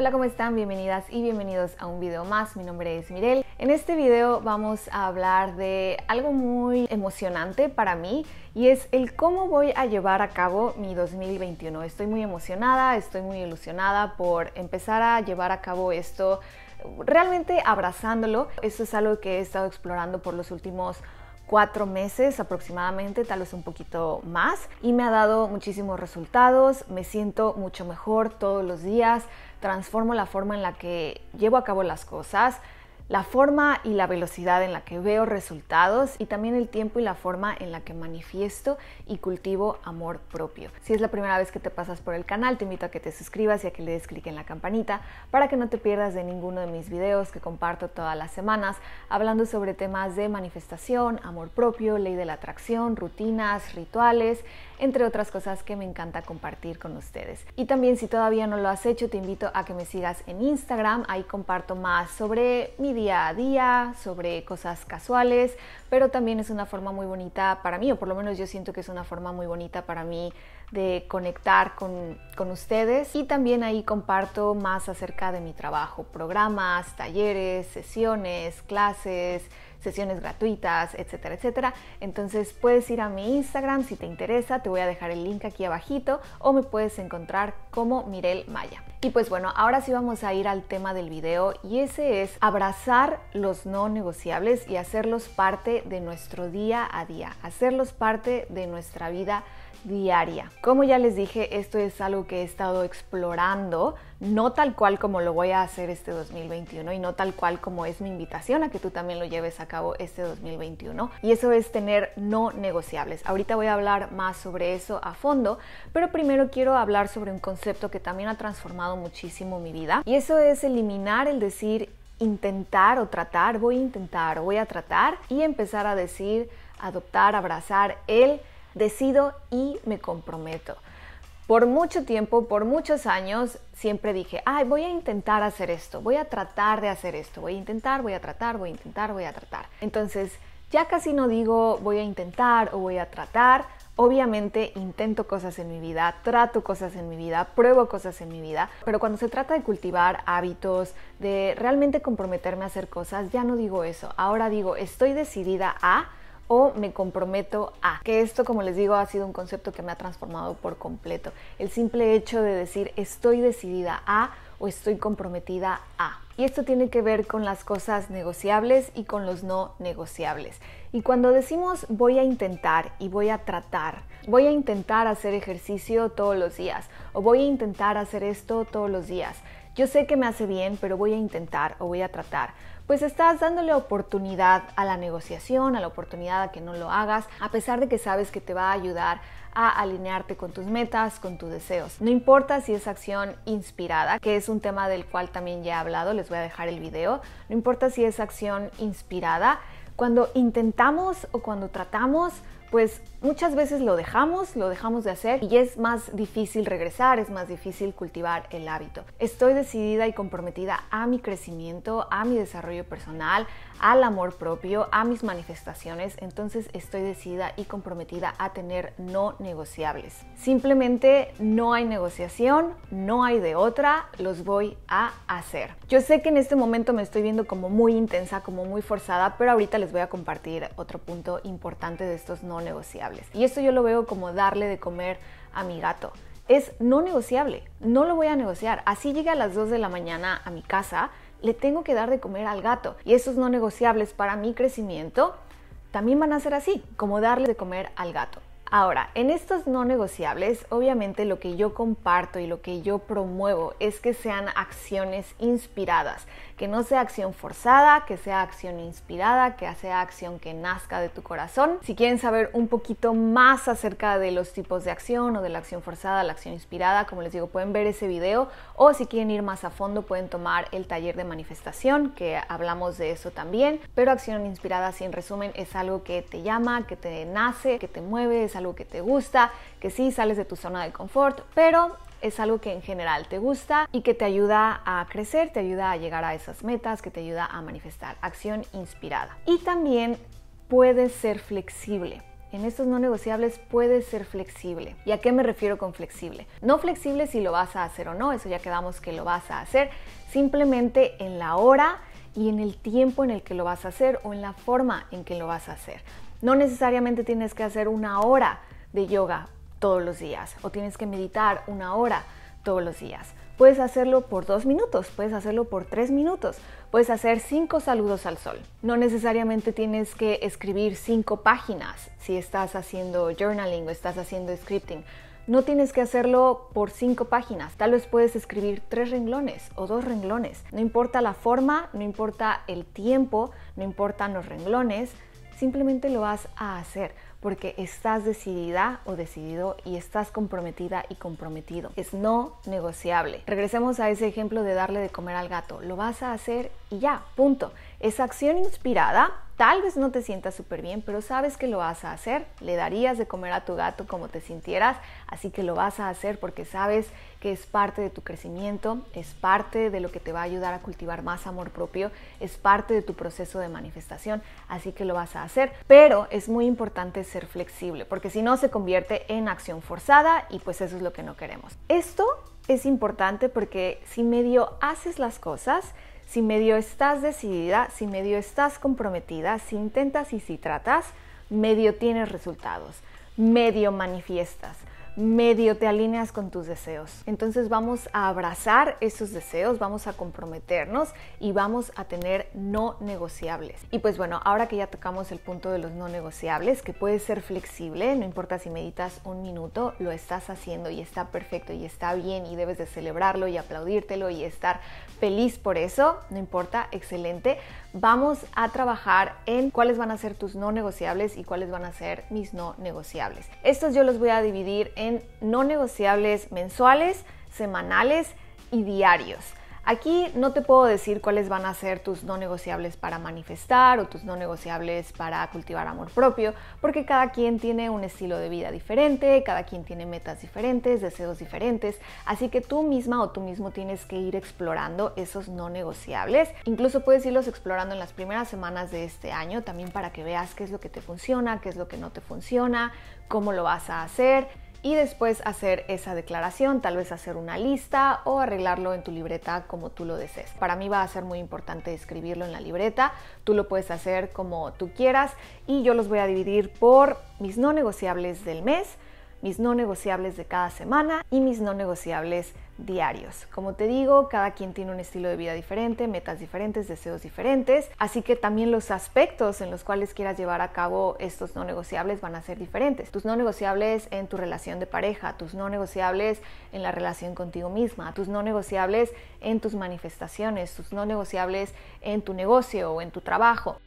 Hola, ¿cómo están? Bienvenidas y bienvenidos a un video más. Mi nombre es Mirel. En este video vamos a hablar de algo muy emocionante para mí y es el cómo voy a llevar a cabo mi 2021. Estoy muy emocionada, estoy muy ilusionada por empezar a llevar a cabo esto realmente abrazándolo. Esto es algo que he estado explorando por los últimos cuatro meses aproximadamente, tal vez un poquito más, y me ha dado muchísimos resultados, me siento mucho mejor todos los días, transformo la forma en la que llevo a cabo las cosas, la forma y la velocidad en la que veo resultados y también el tiempo y la forma en la que manifiesto y cultivo amor propio. Si es la primera vez que te pasas por el canal, te invito a que te suscribas y a que le des clic en la campanita para que no te pierdas de ninguno de mis videos que comparto todas las semanas hablando sobre temas de manifestación, amor propio, ley de la atracción, rutinas, rituales, entre otras cosas que me encanta compartir con ustedes. Y también si todavía no lo has hecho, te invito a que me sigas en Instagram, ahí comparto más sobre mi día a día, sobre cosas casuales, pero también es una forma muy bonita para mí, o por lo menos yo siento que es una forma muy bonita para mí de conectar con, ustedes y también ahí comparto más acerca de mi trabajo, programas, talleres, sesiones, clases, sesiones gratuitas, etcétera, etcétera. Entonces puedes ir a mi Instagram si te interesa, te voy a dejar el link aquí abajito o me puedes encontrar como Mirel Maya. Y pues bueno, ahora sí vamos a ir al tema del video y ese es abrazar los no negociables y hacerlos parte de nuestro día a día, hacerlos parte de nuestra vida diaria. Como ya les dije, esto es algo que he estado explorando no tal cual como lo voy a hacer este 2021 y no tal cual como es mi invitación a que tú también lo lleves a cabo este 2021. Y eso es tener no negociables. Ahorita voy a hablar más sobre eso a fondo, pero primero quiero hablar sobre un concepto que también ha transformado muchísimo mi vida y eso es eliminar el decir intentar o tratar, voy a intentar o voy a tratar y empezar a decir, adoptar, abrazar el decido y me comprometo. Por mucho tiempo, por muchos años, siempre dije, ay, voy a intentar hacer esto, voy a tratar de hacer esto, voy a intentar, voy a tratar, voy a intentar, voy a tratar. Entonces, ya casi no digo voy a intentar o voy a tratar. Obviamente intento cosas en mi vida, trato cosas en mi vida, pruebo cosas en mi vida, pero cuando se trata de cultivar hábitos, de realmente comprometerme a hacer cosas, ya no digo eso. Ahora digo, estoy decidida a o me comprometo a. Que esto, como les digo, ha sido un concepto que me ha transformado por completo. El simple hecho de decir estoy decidida a o estoy comprometida a. Y esto tiene que ver con las cosas negociables y con los no negociables. Y cuando decimos voy a intentar y voy a tratar, voy a intentar hacer ejercicio todos los días o voy a intentar hacer esto todos los días, yo sé que me hace bien, pero voy a intentar o voy a tratar. Pues estás dándole oportunidad a la negociación, a la oportunidad a que no lo hagas, a pesar de que sabes que te va a ayudar a alinearte con tus metas, con tus deseos. No importa si es acción inspirada, que es un tema del cual también ya he hablado, les voy a dejar el video, no importa si es acción inspirada, cuando intentamos o cuando tratamos, pues muchas veces lo dejamos, lo dejamos de hacer y es más difícil regresar, es más difícil cultivar el hábito. Estoy decidida y comprometida a mi crecimiento, a mi desarrollo personal, al amor propio, a mis manifestaciones, entonces estoy decidida y comprometida a tener no negociables. Simplemente no hay negociación, no hay de otra, los voy a hacer. Yo sé que en este momento me estoy viendo como muy intensa, como muy forzada, pero ahorita les voy a compartir otro punto importante de estos no negociables. Y esto yo lo veo como darle de comer a mi gato. Es no negociable, no lo voy a negociar. Así llegue a las 2 de la mañana a mi casa, le tengo que dar de comer al gato. Y esos no negociables para mi crecimiento también van a ser así, como darle de comer al gato. Ahora, en estos no negociables, obviamente lo que yo comparto y lo que yo promuevo es que sean acciones inspiradas, que no sea acción forzada, que sea acción inspirada, que sea acción que nazca de tu corazón. Si quieren saber un poquito más acerca de los tipos de acción o de la acción forzada, la acción inspirada, como les digo, pueden ver ese video o si quieren ir más a fondo pueden tomar el taller de manifestación, que hablamos de eso también, pero acción inspirada, sin en resumen, es algo que te llama, que te nace, que te mueve, es algo que te gusta, que sí sales de tu zona de confort, pero es algo que en general te gusta y que te ayuda a crecer, te ayuda a llegar a esas metas, que te ayuda a manifestar acción inspirada. Y también puedes ser flexible. En estos no negociables puedes ser flexible. ¿Y a qué me refiero con flexible? No flexible si lo vas a hacer o no, eso ya quedamos que lo vas a hacer, simplemente en la hora y en el tiempo en el que lo vas a hacer o en la forma en que lo vas a hacer. No necesariamente tienes que hacer una hora de yoga todos los días o tienes que meditar una hora todos los días. Puedes hacerlo por dos minutos, puedes hacerlo por tres minutos, puedes hacer cinco saludos al sol. No necesariamente tienes que escribir cinco páginas si estás haciendo journaling o estás haciendo scripting. No tienes que hacerlo por cinco páginas, tal vez puedes escribir tres renglones o dos renglones. No importa la forma, no importa el tiempo, no importan los renglones, simplemente lo vas a hacer porque estás decidida o decidido y estás comprometida y comprometido. Es no negociable. Regresemos a ese ejemplo de darle de comer al gato. Lo vas a hacer y ya, punto. Esa acción inspirada Tal vez no te sientas súper bien, pero sabes que lo vas a hacer. Le darías de comer a tu gato como te sintieras, así que lo vas a hacer porque sabes que es parte de tu crecimiento, es parte de lo que te va a ayudar a cultivar más amor propio, es parte de tu proceso de manifestación, así que lo vas a hacer. Pero es muy importante ser flexible, porque si no se convierte en acción forzada y pues eso es lo que no queremos. Esto es importante porque si medio haces las cosas, si medio estás decidida, si medio estás comprometida, si intentas y si tratas, medio tienes resultados, medio manifiestas medio te alineas con tus deseos. Entonces vamos a abrazar esos deseos, vamos a comprometernos y vamos a tener no negociables. Y pues bueno, ahora que ya tocamos el punto de los no negociables, que puede ser flexible, no importa si meditas un minuto, lo estás haciendo y está perfecto y está bien y debes de celebrarlo y aplaudírtelo y estar feliz por eso, no importa, excelente vamos a trabajar en cuáles van a ser tus no negociables y cuáles van a ser mis no negociables. Estos yo los voy a dividir en no negociables mensuales, semanales y diarios. Aquí no te puedo decir cuáles van a ser tus no negociables para manifestar o tus no negociables para cultivar amor propio, porque cada quien tiene un estilo de vida diferente, cada quien tiene metas diferentes, deseos diferentes, así que tú misma o tú mismo tienes que ir explorando esos no negociables. Incluso puedes irlos explorando en las primeras semanas de este año también para que veas qué es lo que te funciona, qué es lo que no te funciona, cómo lo vas a hacer y después hacer esa declaración, tal vez hacer una lista o arreglarlo en tu libreta como tú lo desees. Para mí va a ser muy importante escribirlo en la libreta, tú lo puedes hacer como tú quieras y yo los voy a dividir por mis no negociables del mes, mis no negociables de cada semana y mis no negociables diarios. Como te digo, cada quien tiene un estilo de vida diferente, metas diferentes, deseos diferentes, así que también los aspectos en los cuales quieras llevar a cabo estos no negociables van a ser diferentes. Tus no negociables en tu relación de pareja, tus no negociables en la relación contigo misma, tus no negociables en tus manifestaciones, tus no negociables en tu negocio o en tu trabajo.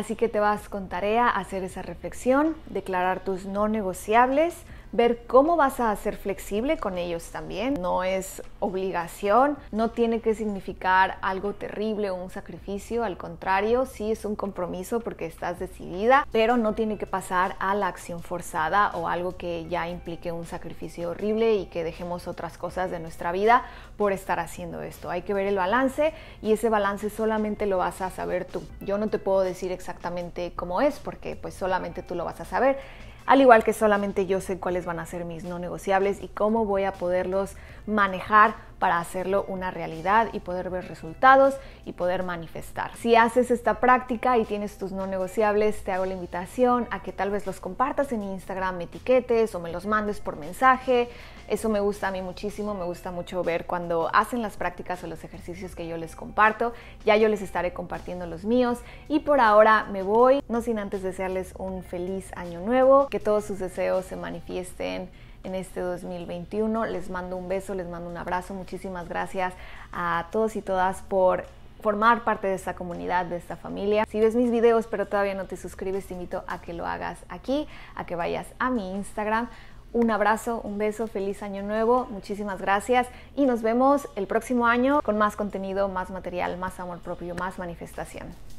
Así que te vas con tarea a hacer esa reflexión, declarar tus no negociables, ver cómo vas a ser flexible con ellos también. No es obligación, no tiene que significar algo terrible o un sacrificio, al contrario, sí es un compromiso porque estás decidida, pero no tiene que pasar a la acción forzada o algo que ya implique un sacrificio horrible y que dejemos otras cosas de nuestra vida por estar haciendo esto. Hay que ver el balance y ese balance solamente lo vas a saber tú. Yo no te puedo decir exactamente cómo es porque pues solamente tú lo vas a saber al igual que solamente yo sé cuáles van a ser mis no negociables y cómo voy a poderlos manejar para hacerlo una realidad y poder ver resultados y poder manifestar. Si haces esta práctica y tienes tus no negociables, te hago la invitación a que tal vez los compartas en Instagram, me etiquetes o me los mandes por mensaje. Eso me gusta a mí muchísimo, me gusta mucho ver cuando hacen las prácticas o los ejercicios que yo les comparto. Ya yo les estaré compartiendo los míos y por ahora me voy, no sin antes desearles un feliz año nuevo, que todos sus deseos se manifiesten en este 2021. Les mando un beso, les mando un abrazo. Muchísimas gracias a todos y todas por formar parte de esta comunidad, de esta familia. Si ves mis videos pero todavía no te suscribes, te invito a que lo hagas aquí, a que vayas a mi Instagram. Un abrazo, un beso, feliz año nuevo, muchísimas gracias y nos vemos el próximo año con más contenido, más material, más amor propio, más manifestación.